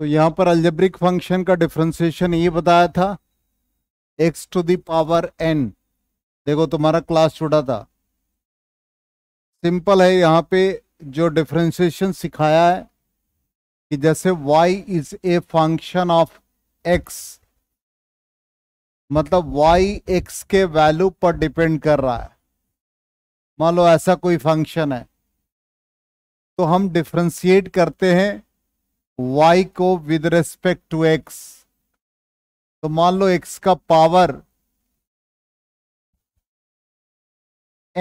तो यहाँ पर अल्जेब्रिक फंक्शन का डिफ्रेंसिएशन ये बताया था एक्स टू दावर एन देखो तुम्हारा क्लास छोटा था सिंपल है यहाँ पे जो डिफ्रेंसिएशन सिखाया है कि जैसे y is a function of x मतलब y x के वैल्यू पर डिपेंड कर रहा है मान लो ऐसा कोई फंक्शन है तो हम डिफ्रेंशिएट करते हैं y को विद रेस्पेक्ट टू x तो मान लो x का पावर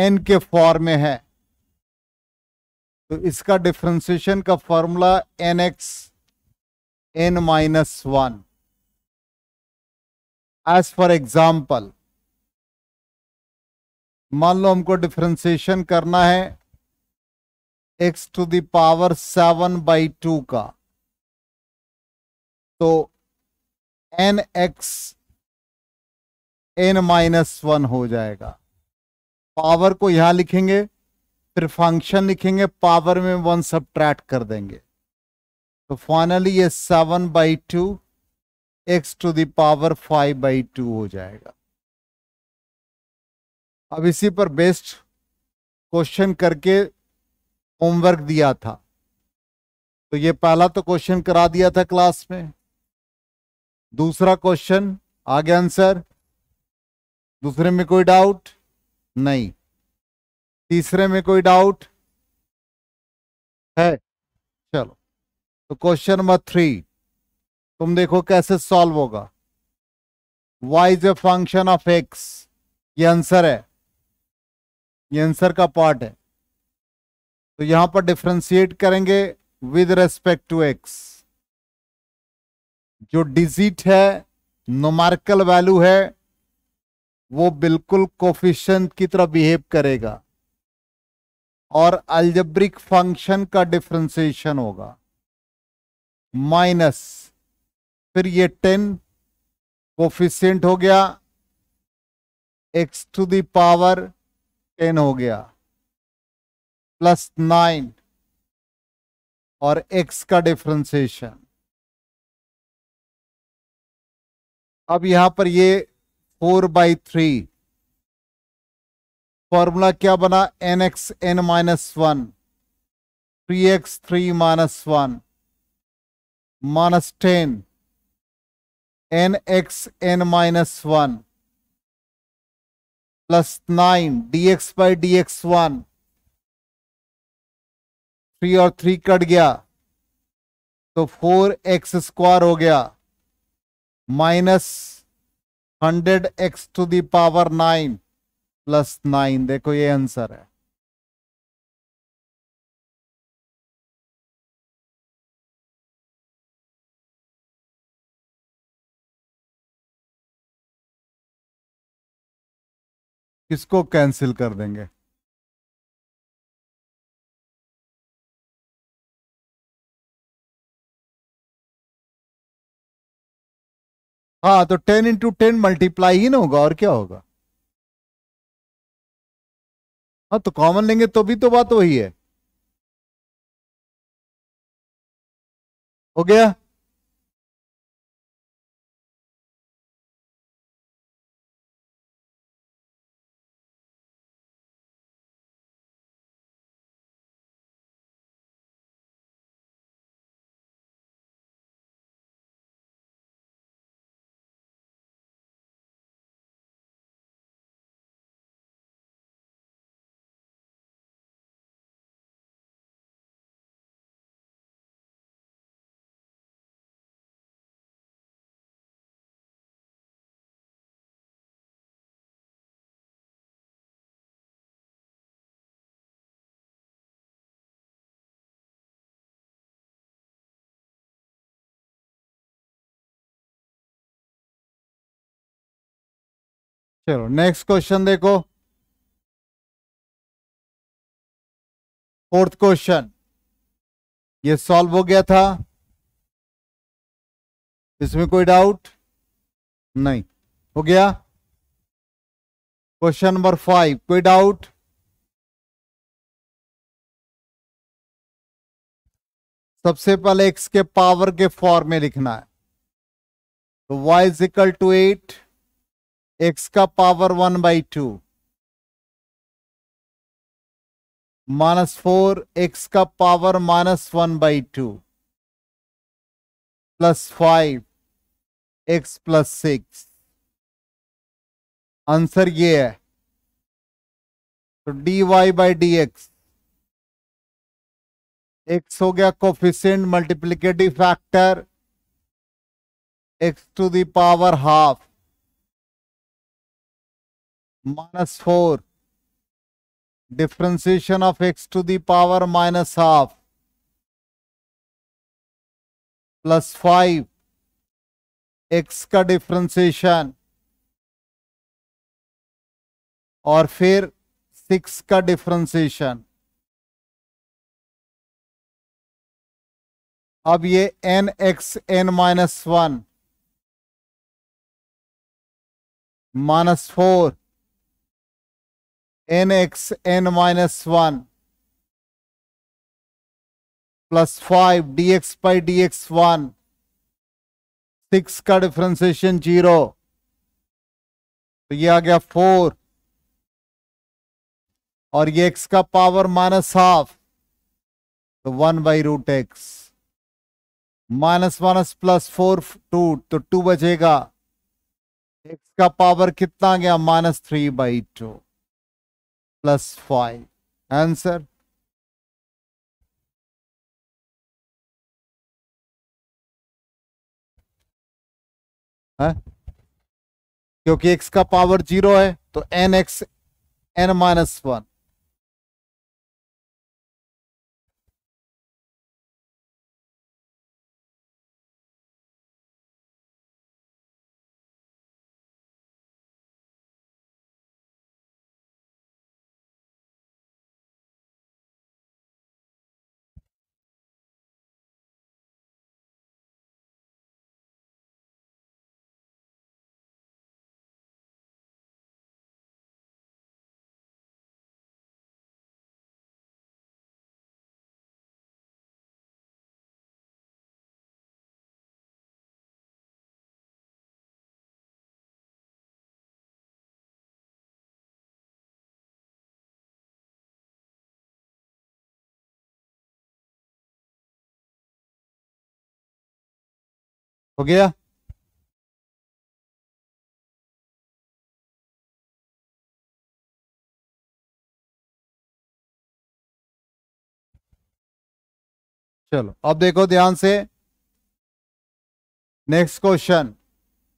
n के फॉर्म में है तो इसका डिफ्रेंसिएशन का formula n x n minus one as for example मान लो हमको डिफ्रेंसिएशन करना है x to the power seven by two का तो n x n minus one हो जाएगा पावर को यहां लिखेंगे फिर फंक्शन लिखेंगे पावर में वन सब कर देंगे तो फाइनली ये seven by two x to the power five by two हो जाएगा अब इसी पर बेस्ट क्वेश्चन करके होमवर्क दिया था तो ये पहला तो क्वेश्चन करा दिया था क्लास में दूसरा क्वेश्चन आगे आंसर दूसरे में कोई डाउट नहीं तीसरे में कोई डाउट है चलो तो क्वेश्चन नंबर थ्री तुम देखो कैसे सॉल्व होगा y is a function of x ये आंसर है ये आंसर का पार्ट है तो यहां पर डिफ्रेंशिएट करेंगे विद रेस्पेक्ट टू एक्स जो डिजिट है नोमार्कल वैल्यू है वो बिल्कुल कोफिशंट की तरह बिहेव करेगा और अल्जब्रिक फंक्शन का डिफ्रेंसिएशन होगा माइनस फिर ये टेन कोफिशेंट हो गया एक्स टू दावर टेन हो गया प्लस नाइन और एक्स का डिफ्रेंसिएशन अब यहां पर ये फोर बाई थ्री फॉर्मूला क्या बना n x n minus one three x three minus one minus ten n x n minus one plus nine d x by d x one three और three cut गया तो four x square हो गया minus hundred x to the power nine plus nine देखो ये answer है किसको cancel कर देंगे हाँ तो टेन इंटू टेन मल्टीप्लाई ही ना होगा और क्या होगा हाँ तो कॉमन लेंगे तो भी तो बात वही है हो गया चलो नेक्स्ट क्वेश्चन देखो फोर्थ क्वेश्चन ये सॉल्व हो गया था इसमें कोई डाउट नहीं हो गया क्वेश्चन नंबर फाइव कोई डाउट सबसे पहले एक्स के पावर के फॉर्म में लिखना है तो y is equal to eight x का power one by two minus four x का power minus one by two plus five x plus six answer ये है तो d y by d x x हो गया coefficient multiplicative factor x to the power half minus four differentiation of x to the power minus half plus five x का differentiation और फिर six का differentiation अब ये N x n minus one minus four n x n minus one plus five d x by d x one six का differentiation zero तो ये आ गया फोर और ये एक्स का पावर माइनस हाफ तो one by root x minus minus plus four two तो टू बचेगा एक्स का पावर कितना गया minus three by two plus 5. Answer है क्योंकि x का पावर जीरो है तो n x n minus one हो गया चलो अब देखो ध्यान से नेक्स्ट क्वेश्चन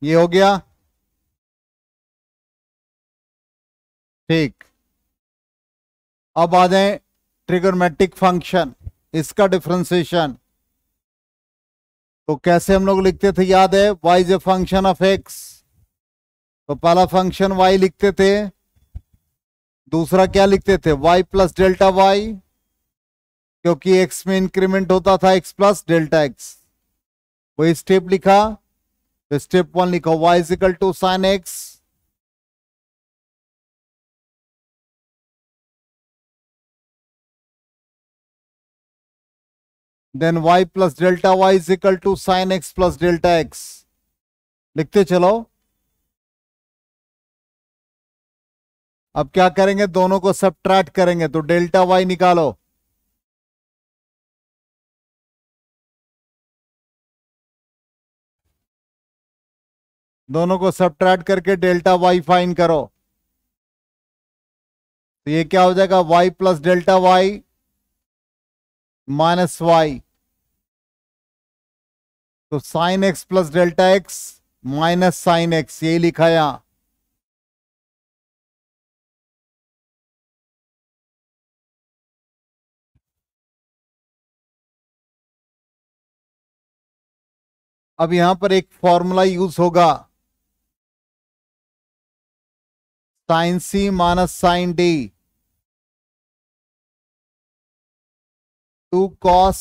ये हो गया ठीक अब आ जाए ट्रिगोमेट्रिक फंक्शन इसका डिफ्रेंसिएशन तो कैसे हम लोग लिखते थे याद है y is a function of x तो पहला फंक्शन वाई लिखते थे दूसरा क्या लिखते थे वाई प्लस डेल्टा वाई क्योंकि एक्स में इंक्रीमेंट होता था एक्स प्लस डेल्टा एक्स वही स्टेप लिखा स्टेप तो वन लिखा y is equal to sine x then y plus delta y is equal to sine x plus delta x लिखते चलो अब क्या करेंगे दोनों को ट्रैक्ट करेंगे तो डेल्टा y निकालो दोनों को ट्रैक्ट करके डेल्टा y फाइन करो तो ये क्या हो जाएगा y plus delta y minus y तो sine x plus delta x minus sine x यही लिखा यहां अब यहां पर एक फॉर्मूला यूज होगा sine c minus sine d two cos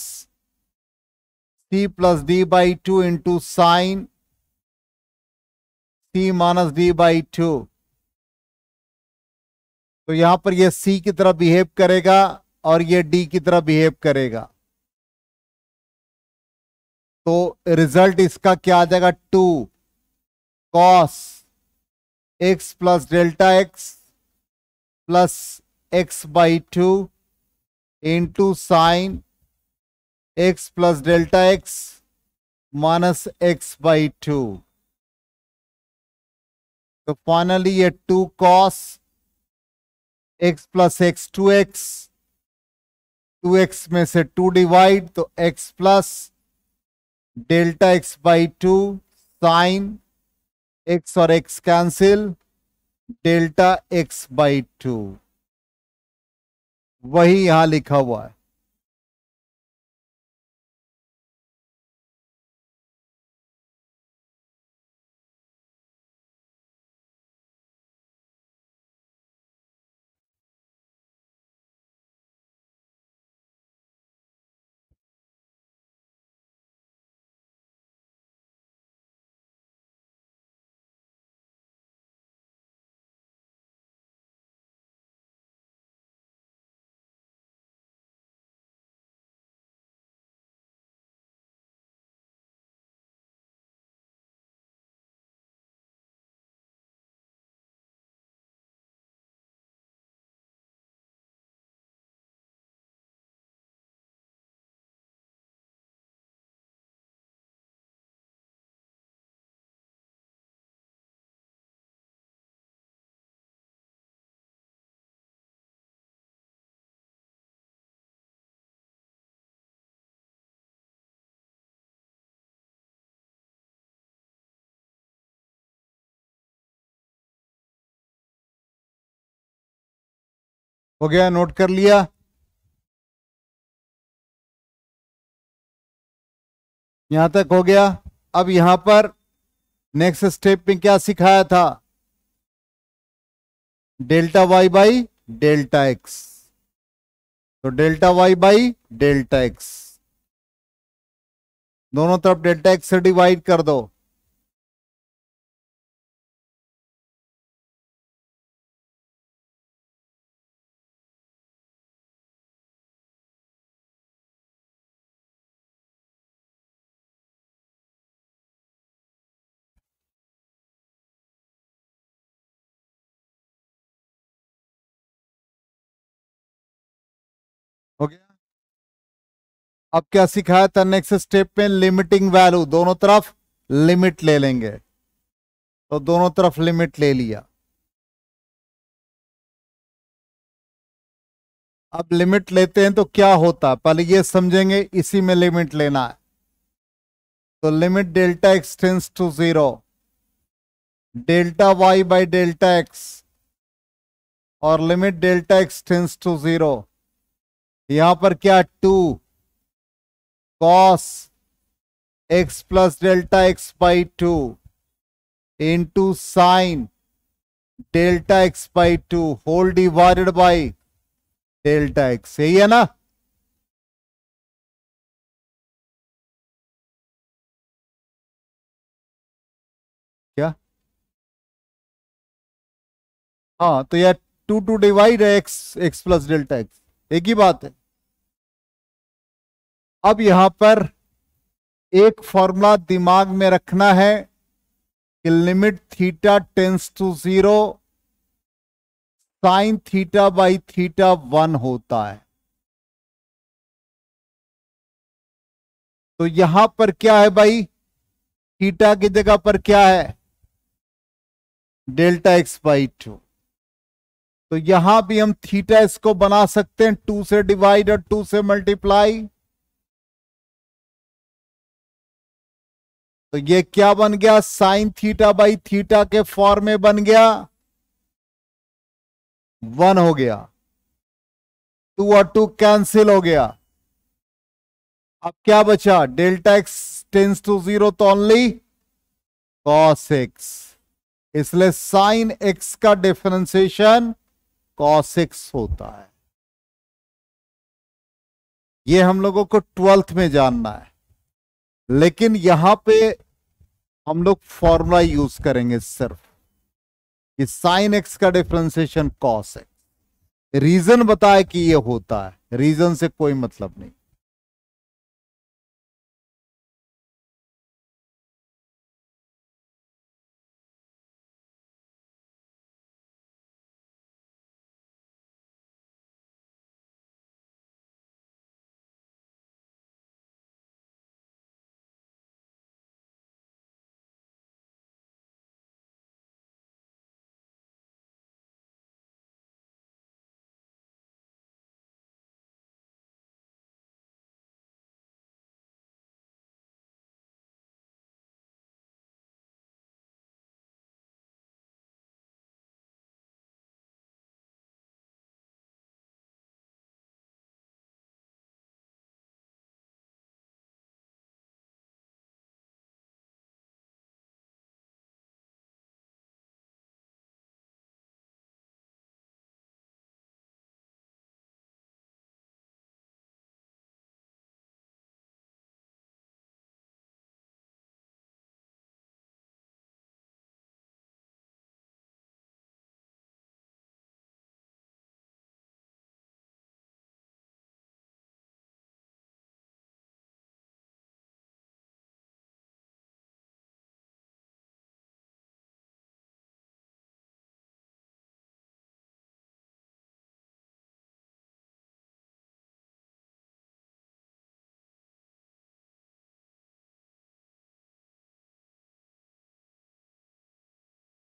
c plus d by two into sine c minus d by two तो यहां पर यह सी की तरह बिहेव करेगा और यह डी की तरह बिहेव करेगा तो रिजल्ट इसका क्या आ जाएगा two cos x plus delta x plus x by two into sine x plus delta x minus x by two तो फाइनली ये two cos x plus x two x two x में से two divide तो x plus delta x by two sine x और x cancel delta x by two वही यहां लिखा हुआ है हो गया नोट कर लिया यहां तक हो गया अब यहां पर नेक्स्ट स्टेप में क्या सिखाया था delta y by delta x तो delta y by delta x दोनों तरफ डेल्टा एक्स से डिवाइड कर दो हो गया अब क्या सिखाया था नेक्स्ट स्टेप में लिमिटिंग वैल्यू दोनों तरफ लिमिट ले लेंगे तो दोनों तरफ लिमिट ले लिया अब लिमिट लेते हैं तो क्या होता पहले ये समझेंगे इसी में लिमिट लेना है तो limit delta x tends to zero delta y by delta x और limit delta x tends to zero यहां पर क्या two cos x plus delta x by two into sine delta x by two whole divided by delta x यही है ना क्या हाँ तो यह टू टू डिवाइड है x x plus delta x एक ही बात है अब यहां पर एक फॉर्मूला दिमाग में रखना है कि limit theta tends to zero sine theta by theta one होता है तो यहां पर क्या है भाई थीटा की जगह पर क्या है डेल्टा एक्स बाई टू तो यहां भी हम थीटा इसको बना सकते हैं टू से डिवाइड और टू से मल्टीप्लाई तो ये क्या बन गया साइन थीटा बाई थीटा के फॉर्म में बन गया वन हो गया टू और टू कैंसिल हो गया अब क्या बचा delta x tends to zero तो ओनली कॉस एक्स इसलिए साइन एक्स का डिफ्रेंसिएशन कॉसिक्स होता है ये हम लोगों को ट्वेल्थ में जानना है लेकिन यहां पे हम लोग फॉर्मूला यूज करेंगे सिर्फ कि साइन एक्स का डिफ्रेंसिएशन कॉस एक्स रीजन बताए कि ये होता है रीजन से कोई मतलब नहीं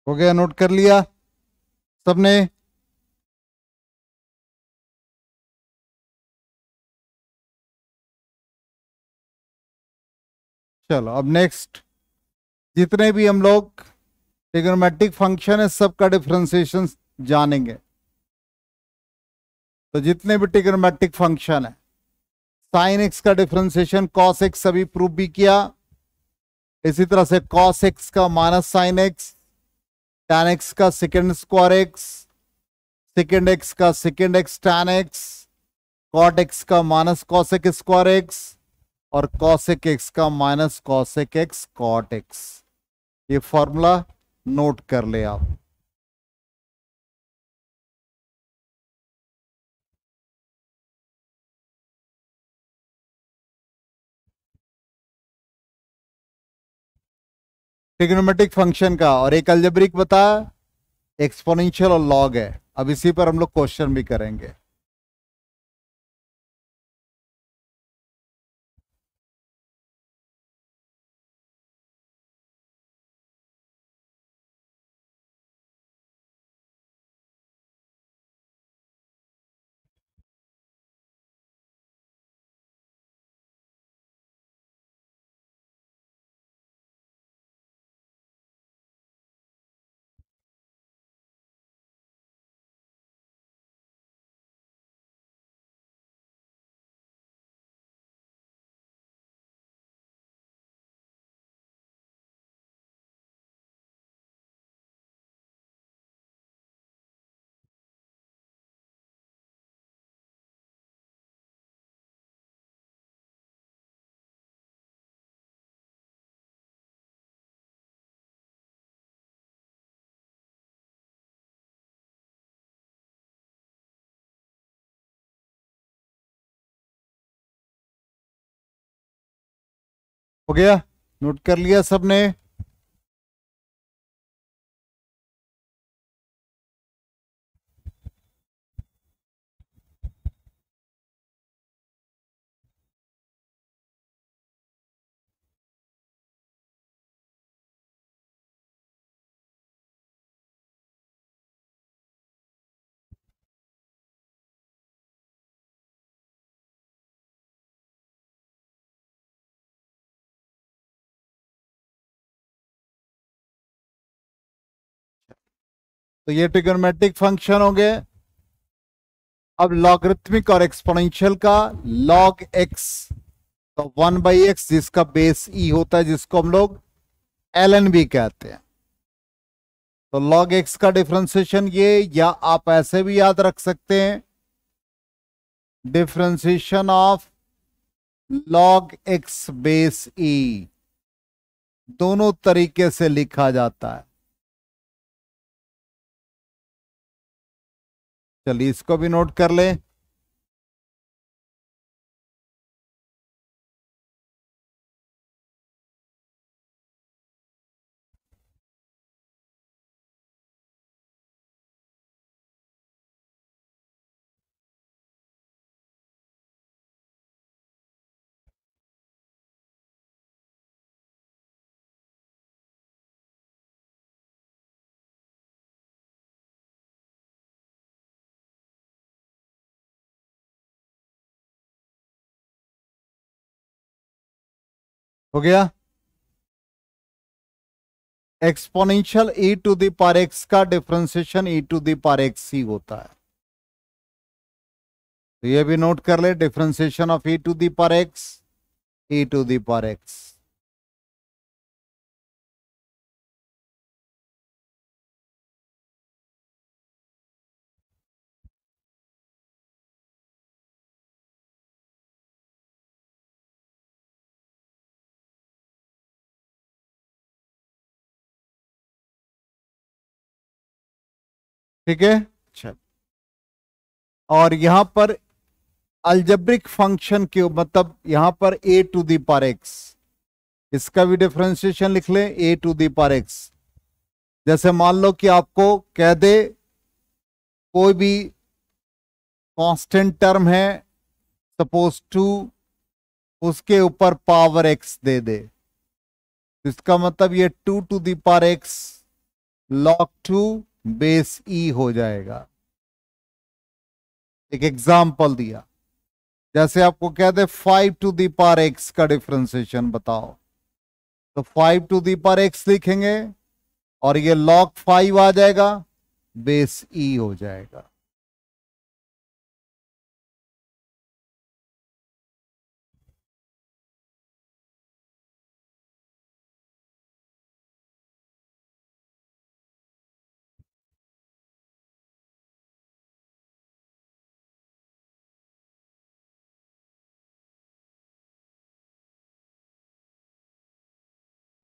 हो गया नोट कर लिया सबने चलो अब नेक्स्ट जितने भी हम लोग टिग्नोमेट्रिक फंक्शन है सबका डिफ्रेंसिएशन जानेंगे तो जितने भी टिग्नोमेट्रिक फंक्शन है साइन एक्स का डिफ्रेंसिएशन कॉस एक्स अभी प्रूव भी किया इसी तरह से कॉस एक्स का minus sine x tan x का second square x second x का second x tan x cot x का माइनस कॉसेक स्क्वायर एक्स और कॉसेक एक्स का minus cosec x cot x ये फॉर्मूला नोट कर ले आप ट्रिग्नोमेटिक फंक्शन का और एक अल्जेब्रिक बताया एक्सपोनेंशियल और लॉग है अब इसी पर हम लोग क्वेश्चन भी करेंगे हो गया नोट कर लिया सबने तो ये ट्रिगोनोमेट्रिक फंक्शन होंगे अब लॉगरिथमिक और एक्सपोनेंशियल का लॉग एक्स तो वन बाई एक्स जिसका बेस ई e होता है जिसको हम लोग एल एन भी कहते हैं तो लॉग एक्स का डिफ्रेंसिएशन ये या आप ऐसे भी याद रख सकते हैं differentiation of log x base e दोनों तरीके से लिखा जाता है चलिए इसको भी नोट कर लें हो गया exponential e to the power x का differentiation e to the power x ही होता है तो ये भी नोट कर ले differentiation of e to the power x e to the power x ठीक है अच्छा और यहां पर अल्जब्रिक फंक्शन के मतलब यहां पर ए टू दी पार एक्स इसका भी डिफ्रेंसिएशन लिख लें ए टू दी पार एक्स जैसे मान लो कि आपको कह दे कोई भी कांस्टेंट टर्म है सपोज टू उसके ऊपर पावर एक्स दे दे इसका मतलब ये two to the power x log two base e e हो जाएगा एक एग्जाम्पल दिया जैसे आपको कह दे five to the power x का डिफ्रेंसिएशन बताओ तो five to the power x लिखेंगे और ये लॉग फाइव आ जाएगा बेस ई e हो जाएगा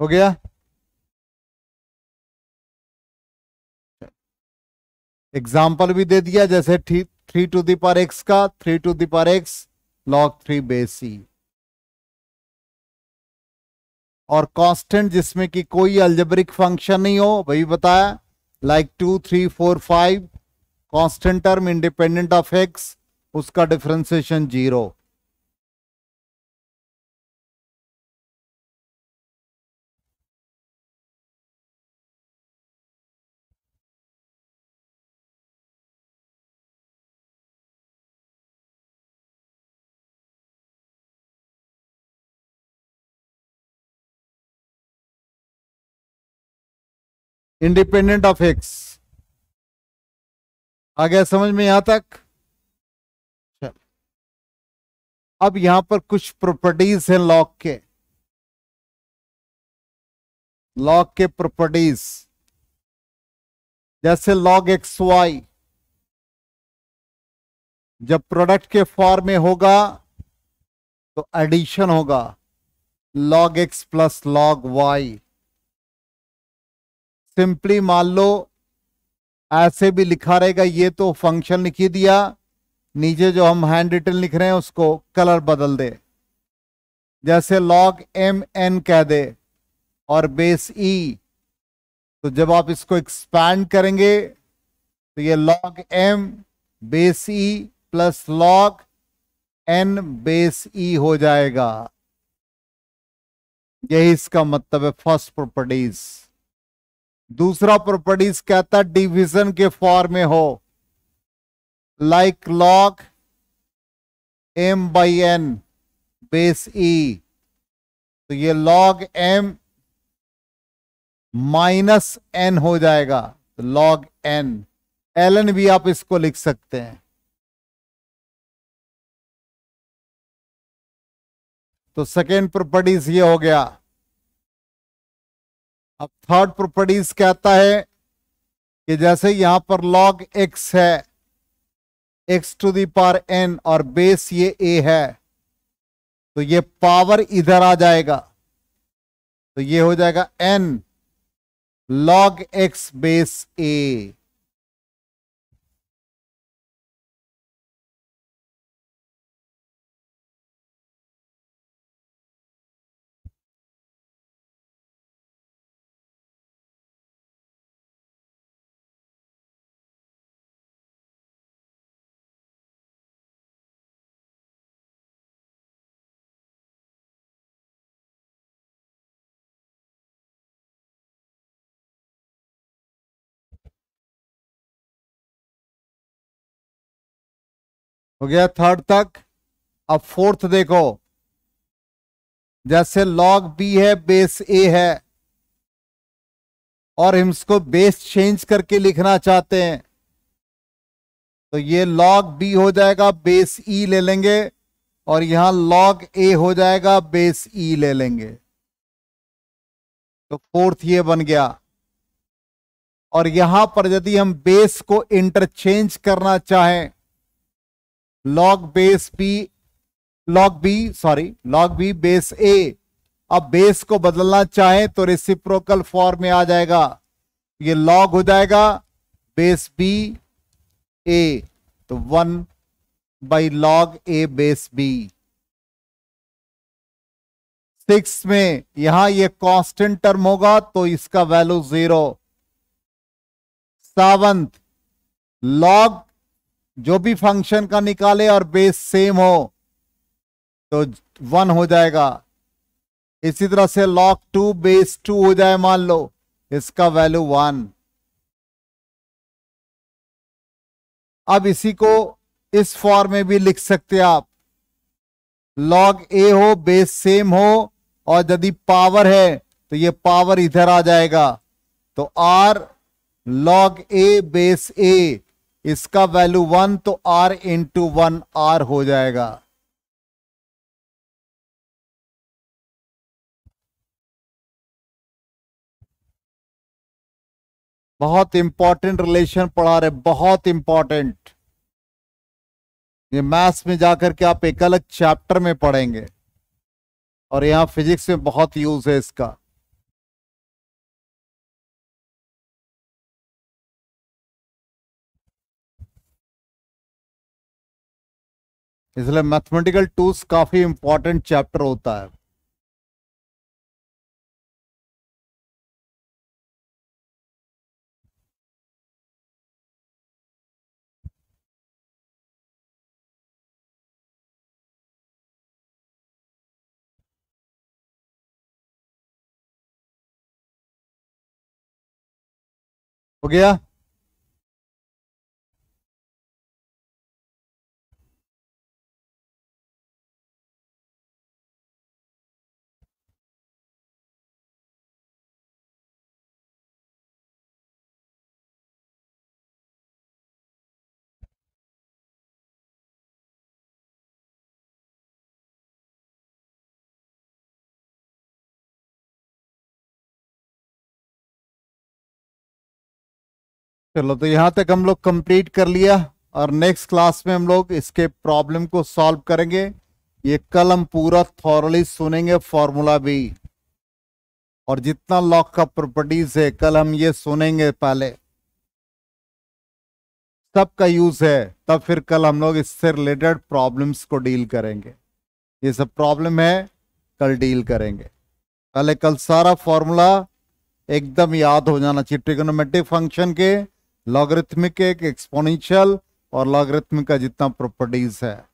हो गया एग्जाम्पल भी दे दिया जैसे three three to power x का three to the power x log three base e और कांस्टेंट जिसमें कि कोई अल्जेब्रिक फंक्शन नहीं हो वही बताया like two three four five constant term independent of x उसका differentiation zero independent of x आ गया समझ में यहां तक अब यहां पर कुछ प्रॉपर्टीज हैं लॉक के लॉग के प्रॉपर्टीज जैसे लॉग एक्स वाई जब प्रोडक्ट के फॉर्म में होगा तो एडिशन होगा log x plus log y simply मान लो ऐसे भी लिखा रहेगा ये तो फंक्शन लिखी दिया नीचे जो हम हैंड रिटन लिख रहे हैं उसको कलर बदल दे जैसे लॉग एम एन कह दे और बेस ई e। तो जब आप इसको एक्सपैंड करेंगे तो ये log m base e plus log n base e हो जाएगा यही इसका मतलब है फर्स्ट प्रॉपर्टीज़ दूसरा प्रॉपर्टीज कहता है डिविजन के फॉर्म में हो like log m by n base e तो ये लॉग एम माइनस एन हो जाएगा तो लॉग एन एल एन भी आप इसको लिख सकते हैं तो सेकेंड प्रॉपर्टीज ये हो गया अब थर्ड प्रॉपर्टीज कहता है कि जैसे यहां पर लॉग एक्स है एक्स टू दावर एन और बेस ये ए है तो ये पावर इधर आ जाएगा तो ये हो जाएगा n log x base a हो गया थर्ड तक अब फोर्थ देखो जैसे लॉग बी है बेस ए है और हम इसको बेस चेंज करके लिखना चाहते हैं तो ये लॉग बी हो जाएगा बेस ई e ले लेंगे और यहां लॉग ए हो जाएगा बेस ई e ले लेंगे तो फोर्थ ये बन गया और यहां पर यदि हम बेस को इंटरचेंज करना चाहें log base b log b sorry log b base a अब बेस को बदलना चाहे तो रेसिप्रोकल फॉर्म में आ जाएगा ये लॉग हो जाएगा बेस बी ए तो one by log A base B six में यहां ये कांस्टेंट टर्म होगा तो इसका वैल्यू जीरो सावंत लॉग जो भी फंक्शन का निकाले और बेस सेम हो तो वन हो जाएगा इसी तरह से लॉक टू बेस टू हो जाए मान लो इसका वैल्यू वन अब इसी को इस फॉर्म में भी लिख सकते आप लॉग ए हो बेस सेम हो और यदि पावर है तो ये पावर इधर आ जाएगा तो R log A base A इसका वैल्यू वन तो आर इंटू वन आर हो जाएगा बहुत इंपॉर्टेंट रिलेशन पढ़ा रहे बहुत इंपॉर्टेंट ये मैथ्स में जाकर के आप एक अलग चैप्टर में पढ़ेंगे और यहां फिजिक्स में बहुत यूज है इसका इसलिए मैथमेटिकल टूल्स काफी इंपॉर्टेंट चैप्टर होता है हो गया चलो तो यहाँ तक हम लोग कंप्लीट कर लिया और नेक्स्ट क्लास में हम लोग इसके प्रॉब्लम को सॉल्व करेंगे ये कल हम पूरा थॉरली सुनेंगे फॉर्मूला भी और जितना लॉक का प्रॉपर्टीज है कल हम ये सुनेंगे पहले सब का यूज है तब फिर कल हम लोग इससे रिलेटेड प्रॉब्लम्स को डील करेंगे ये सब प्रॉब्लम है कल डील करेंगे पहले कल सारा फॉर्मूला एकदम याद हो जाना चाहिए ट्रिग्नोमेट्रिक फंक्शन के लॉगरिथमिक एक एक्सपोनेंशियल और लॉगरिथमिक का जितना प्रॉपर्टीज है